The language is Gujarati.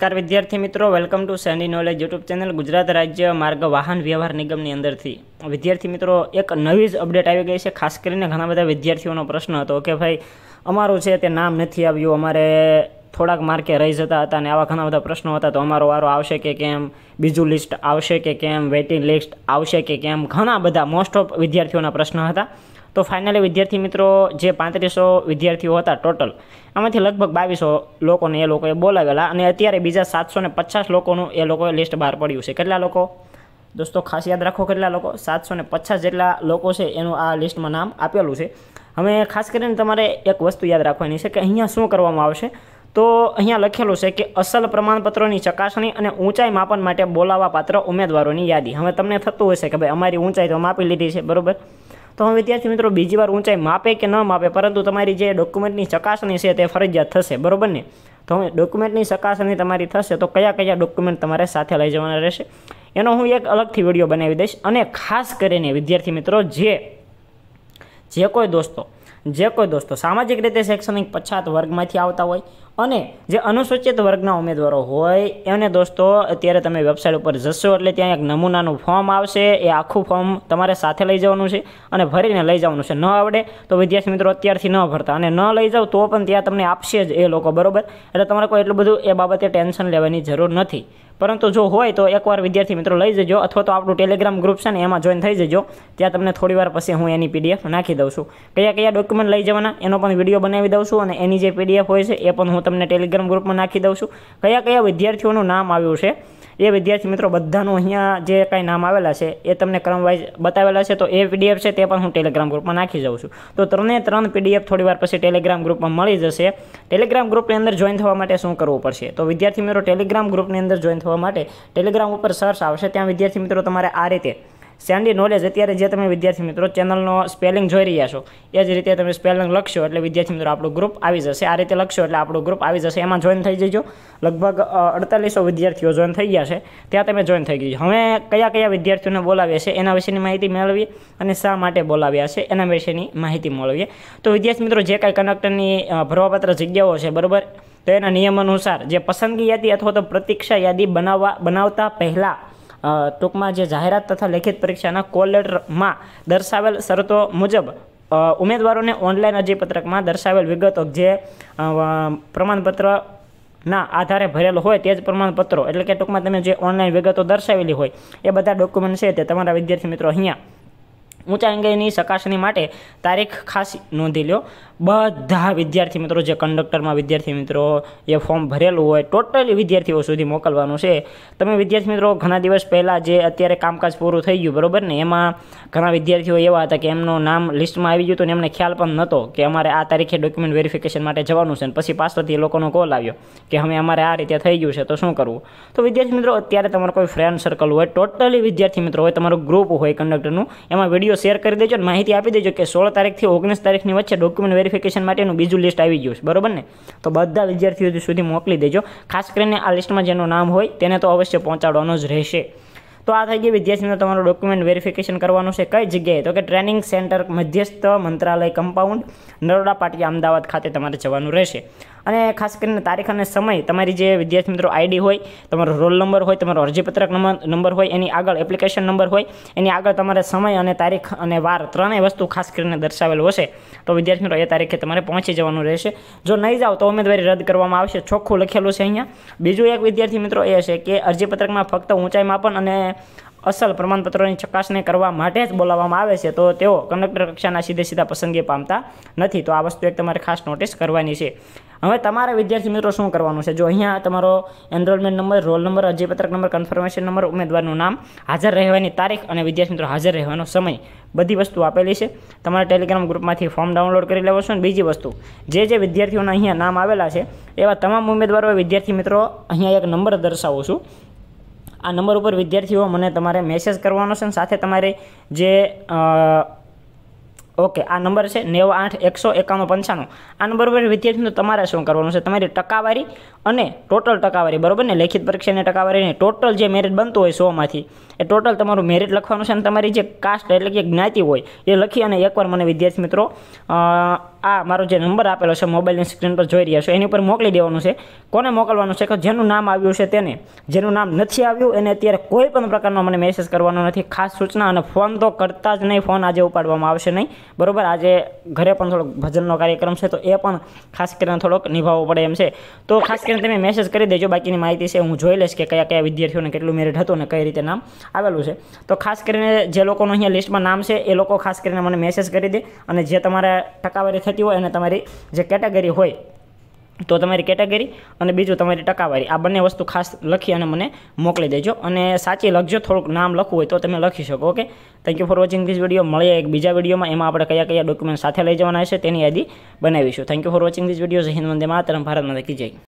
નમસ્કાર વિદ્યાર્થી મિત્રો welcome to Saini knowledge YouTube channel Gujarat રાજ્ય માર્ગ વાહન વ્યવહાર નિગમની અંદરથી વિદ્યાર્થી મિત્રો એક નવી જ અપડેટ આવી ગઈ છે ખાસ કરીને ઘણા બધા વિદ્યાર્થીઓનો પ્રશ્ન હતો કે ભાઈ અમારું છે તે નામ નથી આવ્યું અમારે થોડાક માર્કે રહી જતા હતા અને આવા ઘણા બધા પ્રશ્નો હતા તો અમારો વારો આવશે કે કેમ બીજું લિસ્ટ આવશે કે કેમ વેઇટિંગ લિસ્ટ આવશે કે કેમ ઘણા બધા મોસ્ટ ઓફ વિદ્યાર્થીઓના પ્રશ્ન હતા તો ફાઇનલી વિદ્યાર્થી મિત્રો જે પાંત્રીસો વિદ્યાર્થીઓ હતા ટોટલ આમાંથી લગભગ બાવીસો લોકોને એ લોકોએ બોલાવેલા અને અત્યારે બીજા સાતસો ને પચાસ લોકોનું એ લોકોએ લિસ્ટ બહાર પડ્યું છે કેટલા લોકો દોસ્તો ખાસ યાદ રાખો કેટલા લોકો સાતસો ને પચાસ જેટલા લોકો છે એનું આ લિસ્ટમાં નામ આપેલું છે હવે ખાસ કરીને તમારે એક વસ્તુ યાદ રાખવાની છે કે અહીંયા શું કરવામાં આવશે તો અહીંયા લખેલું છે કે અસલ પ્રમાણપત્રોની ચકાસણી અને ઊંચાઈ માપન માટે પાત્ર ઉમેદવારોની યાદી હવે તમને થતું હશે કે ભાઈ અમારી ઊંચાઈ તો માપી લીધી છે બરાબર તો હવે વિદ્યાર્થી મિત્રો બીજી વાર ઊંચાઈ માપે કે ન માપે પરંતુ તમારી જે ડોક્યુમેન્ટની ચકાસણી છે તે ફરજિયાત થશે બરાબર ને તો હવે ડોક્યુમેન્ટની ચકાસણી તમારી થશે તો કયા કયા ડોક્યુમેન્ટ તમારે સાથે લઈ જવાના રહેશે એનો હું એક અલગથી વિડીયો બનાવી દઈશ અને ખાસ કરીને વિદ્યાર્થી મિત્રો જે જે કોઈ દોસ્તો જે કોઈ દોસ્તો સામાજિક રીતે શૈક્ષણિક પછાત વર્ગમાંથી આવતા હોય અને જે અનુસૂચિત વર્ગના ઉમેદવારો હોય એને દોસ્તો અત્યારે તમે વેબસાઇટ ઉપર જશો એટલે ત્યાં એક નમૂનાનું ફોર્મ આવશે એ આખું ફોર્મ તમારે સાથે લઈ જવાનું છે અને ભરીને લઈ જવાનું છે ન આવડે તો વિદ્યાર્થી મિત્રો અત્યારથી ન ભરતા અને ન લઈ જાઓ તો પણ ત્યાં તમને આપશે જ એ લોકો બરાબર એટલે તમારે કોઈ એટલું બધું એ બાબતે ટેન્શન લેવાની જરૂર નથી પરંતુ જો હોય તો એકવાર વિદ્યાર્થી મિત્રો લઈ જજો અથવા તો આપણું ટેલિગ્રામ ગ્રુપ છે ને એમાં જોઈન થઈ જજો ત્યાં તમને થોડીવાર પછી હું એની પીડીએફ નાખી દઉં છું કયા કયા ડોક્યુમેન્ટ લઈ જવાના એનો પણ વિડીયો બનાવી દઉં છું અને એની જે પીડીએફ હોય છે એ પણ હું તમને ટેલિગ્રામ ગ્રુપમાં નાખી દઉં છું કયા કયા વિદ્યાર્થીઓનું નામ આવ્યું છે એ વિદ્યાર્થી મિત્રો બધાનું અહીંયા જે કાંઈ નામ આવેલા છે એ તમને ક્રમવાઇઝ બતાવેલા છે તો એ પીડીએફ છે તે પણ હું ટેલિગ્રામ ગ્રુપમાં નાખી જાઉં છું તો ત્રણે ત્રણ પીડીએફ થોડીવાર પછી ટેલિગ્રામ ગ્રુપમાં મળી જશે ટેલિગ્રામ ગ્રુપની અંદર જોઈન થવા માટે શું કરવું પડશે તો વિદ્યાર્થી મિત્રો ટેલિગ્રામ ગ્રુપની અંદર જોઈન થવા માટે ટેલિગ્રામ ઉપર સર્ચ આવશે ત્યાં વિદ્યાર્થી મિત્રો તમારે આ રીતે સેન્ડી નોલેજ અત્યારે જે તમે વિદ્યાર્થી મિત્રો ચેનલનો સ્પેલિંગ જોઈ રહ્યા છો એ જ રીતે તમે સ્પેલિંગ લખશો એટલે વિદ્યાર્થી મિત્રો આપણું ગ્રુપ આવી જશે આ રીતે લખશો એટલે આપણું ગ્રુપ આવી જશે એમાં જોઈન થઈ જજો લગભગ અડતાલીસો વિદ્યાર્થીઓ જોઈન થઈ ગયા છે ત્યાં તમે જોઈન થઈ ગયું હવે કયા કયા વિદ્યાર્થીઓને બોલાવ્યા છે એના વિશેની માહિતી મેળવીએ અને શા માટે બોલાવ્યા છે એના વિશેની માહિતી મેળવીએ તો વિદ્યાર્થી મિત્રો જે કાંઈ કંડક્ટરની ભરવાપાત્ર જગ્યાઓ છે બરાબર તો એના નિયમ અનુસાર જે પસંદગી યાદી અથવા તો પ્રતીક્ષા યાદી બનાવવા બનાવતા પહેલાં ટૂંકમાં જે જાહેરાત તથા લેખિત પરીક્ષાના કોલ લેટરમાં દર્શાવેલ શરતો મુજબ ઉમેદવારોને ઓનલાઈન અરજીપત્રકમાં દર્શાવેલ વિગતો જે પ્રમાણપત્રના આધારે ભરેલો હોય તે જ પ્રમાણપત્રો એટલે કે ટૂંકમાં તમે જે ઓનલાઈન વિગતો દર્શાવેલી હોય એ બધા ડોક્યુમેન્ટ છે તે તમારા વિદ્યાર્થી મિત્રો અહીંયા ઊંચા અંગેની ચકાસણી માટે તારીખ ખાસ નોંધી લો બધા વિદ્યાર્થી મિત્રો જે કંડક્ટરમાં વિદ્યાર્થી મિત્રો એ ફોર્મ ભરેલું હોય ટોટલી વિદ્યાર્થીઓ સુધી મોકલવાનું છે તમે વિદ્યાર્થી મિત્રો ઘણા દિવસ પહેલાં જે અત્યારે કામકાજ પૂરું થઈ ગયું બરાબર ને એમાં ઘણા વિદ્યાર્થીઓ એવા હતા કે એમનું નામ લિસ્ટમાં આવી ગયું હતું ને એમને ખ્યાલ પણ નહોતો કે અમારે આ તારીખે ડોક્યુમેન્ટ વેરિફિકેશન માટે જવાનું છે અને પછી પાછળથી એ લોકોનો કોલ આવ્યો કે હવે અમારે આ રીતે થઈ ગયું છે તો શું કરવું તો વિદ્યાર્થી મિત્રો અત્યારે તમારો કોઈ ફ્રેન્ડ સર્કલ હોય ટોટલી વિદ્યાર્થી મિત્રો હોય તમારું ગ્રુપ હોય કંડક્ટરનું એમાં વિડીયો શેર કરી દેજો અને માહિતી આપી દેજો કે સોળ તારીખથી ઓગણીસ તારીખની વચ્ચે ડોક્યુમેન્ટ વેરિફિકેશન વેરિફિકેશન માટેનું બીજું લિસ્ટ આવી ગયું છે બરાબર ને તો બધા વિદ્યાર્થીઓ સુધી મોકલી દેજો ખાસ કરીને આ લિસ્ટમાં જેનું નામ હોય તેને તો અવશ્ય પહોંચાડવાનો જ રહેશે તો આ થઈ ગઈ વિદ્યાર્થીનો તમારું ડોક્યુમેન્ટ વેરિફિકેશન કરવાનું છે કઈ જગ્યાએ તો કે ટ્રેનિંગ સેન્ટર મધ્યસ્થ મંત્રાલય કમ્પાઉન્ડ નરોડા પાટિયા અમદાવાદ ખાતે તમારે જવાનું રહેશે અને ખાસ કરીને તારીખ અને સમય તમારી જે વિદ્યાર્થી મિત્રો આઈડી હોય તમારો રોલ નંબર હોય તમારો અરજીપત્રક નંબર હોય એની આગળ એપ્લિકેશન નંબર હોય એની આગળ તમારે સમય અને તારીખ અને વાર ત્રણેય વસ્તુ ખાસ કરીને દર્શાવેલું હશે તો વિદ્યાર્થી મિત્રો એ તારીખે તમારે પહોંચી જવાનું રહેશે જો નહીં જાઓ તો ઉમેદવારી રદ કરવામાં આવશે ચોખ્ખું લખેલું છે અહીંયા બીજું એક વિદ્યાર્થી મિત્રો એ છે કે અરજીપત્રકમાં ફક્ત ઊંચાઈ માપન અને અસલ પ્રમાણપત્રોની ચકાસણી કરવા માટે જ બોલાવવામાં આવે છે તો તેઓ કંડક્ટર કક્ષાના સીધે સીધા પસંદગી પામતા નથી તો આ વસ્તુ એક તમારે ખાસ નોટિસ કરવાની છે હવે તમારા વિદ્યાર્થી મિત્રો શું કરવાનું છે જો અહીંયા તમારો એનરોલમેન્ટ નંબર રોલ નંબર અરજીપત્રક નંબર કન્ફર્મેશન નંબર ઉમેદવારનું નામ હાજર રહેવાની તારીખ અને વિદ્યાર્થી મિત્રો હાજર રહેવાનો સમય બધી વસ્તુ આપેલી છે તમારા ટેલિગ્રામ ગ્રુપમાંથી ફોર્મ ડાઉનલોડ કરી લેવો છો અને બીજી વસ્તુ જે જે વિદ્યાર્થીઓના અહીંયા નામ આવેલા છે એવા તમામ ઉમેદવારો વિદ્યાર્થી મિત્રો અહીંયા એક નંબર દર્શાવું છું આ નંબર ઉપર વિદ્યાર્થીઓ મને તમારે મેસેજ કરવાનો છે અને સાથે તમારે જે ઓકે આ નંબર છે નેવું આઠ એકસો એકાણું પંચાણું આ નંબર પર વિદ્યાર્થીનું તમારે શું કરવાનું છે તમારી ટકાવારી અને ટોટલ ટકાવારી બરાબર ને લેખિત પરીક્ષાની ટકાવારી ટોટલ જે મેરિટ બનતું હોય સોમાંથી એ ટોટલ તમારું મેરિટ લખવાનું છે અને તમારી જે કાસ્ટ એટલે કે જ્ઞાતિ હોય એ લખી અને એકવાર મને વિદ્યાર્થી મિત્રો આ મારો જે નંબર આપેલો છે મોબાઈલની સ્ક્રીન પર જોઈ રહ્યા છો એની ઉપર મોકલી દેવાનું છે કોને મોકલવાનું છે કે જેનું નામ આવ્યું છે તેને જેનું નામ નથી આવ્યું એને અત્યારે કોઈ પણ પ્રકારનો મને મેસેજ કરવાનો નથી ખાસ સૂચના અને ફોન તો કરતા જ નહીં ફોન આજે ઉપાડવામાં આવશે નહીં બરાબર આજે ઘરે પણ થોડોક ભજનનો કાર્યક્રમ છે તો એ પણ ખાસ કરીને થોડોક નિભાવવો પડે એમ છે તો ખાસ કરીને તમે મેસેજ કરી દેજો બાકીની માહિતી છે હું જોઈ લઈશ કે કયા કયા વિદ્યાર્થીઓને કેટલું મેરિટ હતું અને કઈ રીતે નામ આવેલું છે તો ખાસ કરીને જે લોકોનું અહીંયા લિસ્ટમાં નામ છે એ લોકો ખાસ કરીને મને મેસેજ કરી દે અને જે તમારે ટકાવારી થતી હોય અને તમારી જે કેટેગરી હોય તો તમારી કેટેગરી અને બીજું તમારી ટકાવારી આ બંને વસ્તુ ખાસ લખી અને મને મોકલી દેજો અને સાચી લખજો થોડુંક નામ લખવું હોય તો તમે લખી શકો okay thank you for watching this video મળીએ એક બીજા વિડીયોમાં એમાં આપણે કયા કયા ડોક્યુમેન્ટ સાથે લઈ જવાના છે તેની યાદી બનાવીશું thank you for watching this video Hind Vande Mataram ભારતમાં માતા કી